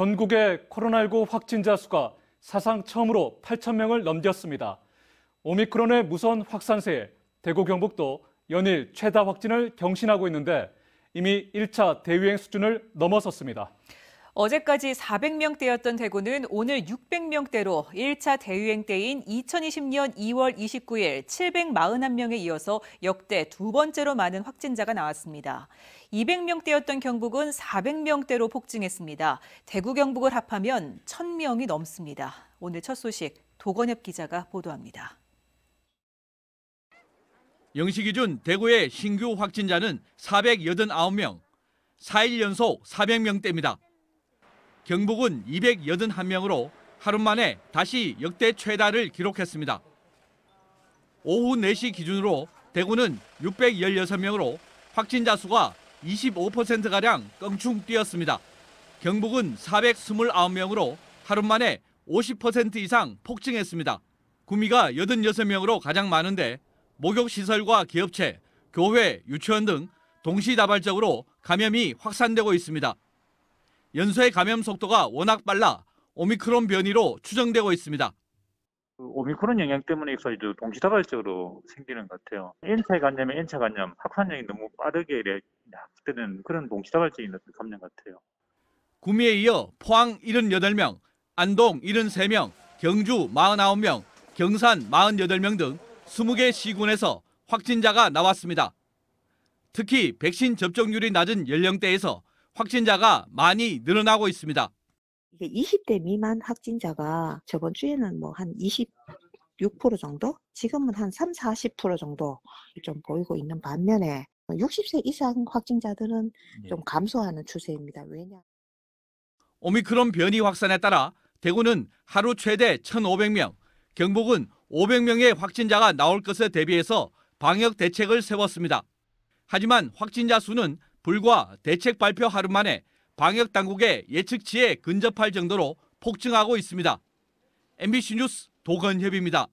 전국의 코로나19 확진자 수가 사상 처음으로 8천 명을 넘겼습니다. 오미크론의 무선 확산세에 대구 경북도 연일 최다 확진을 경신하고 있는데 이미 1차 대유행 수준을 넘어섰습니다. 어제까지 400명대였던 대구는 오늘 600명대로 1차 대유행 때인 2020년 2월 29일 741명에 이어서 역대 두 번째로 많은 확진자가 나왔습니다. 200명대였던 경북은 400명대로 폭증했습니다. 대구 경북을 합하면 1000명이 넘습니다. 오늘 첫 소식 도건엽 기자가 보도합니다. 영시 기준 대구의 신규 확진자는 489명, 4일 연속 400명대입니다. 경북은 281명으로 하루 만에 다시 역대 최다를 기록했습니다. 오후 4시 기준으로 대구는 616명으로 확진자 수가 25%가량 껑충 뛰었습니다. 경북은 429명으로 하루 만에 50% 이상 폭증했습니다. 구미가 86명으로 가장 많은데 목욕시설과 기업체, 교회, 유치원 등 동시다발적으로 감염이 확산되고 있습니다. 연쇄 감염 속도가 워낙 빨라 오미크론 변이로 추정되고 있습니다. 그 오미크론 영향 때문에 저희 동시다발적으로 생기는 것 같아요. 1차 감염에 1차 감염, 확산력이 너무 빠르게 확대는 그런 동시다발적인 감염 같아요. 구미에 이어 포항 78명, 안동 73명, 경주 49명, 경산 48명 등 20개 시군에서 확진자가 나왔습니다. 특히 백신 접종률이 낮은 연령대에서 확진자가 많이 늘어나고 있습니다. 이게 20대 미만 확진자가 저번 주에는 뭐 한 26% 정도? 지금은 한 3, 40% 정도 좀 보이고 있는 반면에 60세 이상 확진자들은 네. 좀 감소하는 추세입니다. 왜냐? 오미크론 변이 확산에 따라 대구는 하루 최대 1,500명, 경북은 500명의 확진자가 나올 것에 대비해서 방역 대책을 세웠습니다. 하지만 확진자 수는 불과 대책 발표 하루 만에 방역 당국의 예측치에 근접할 정도로 폭증하고 있습니다. MBC 뉴스 도건협입니다.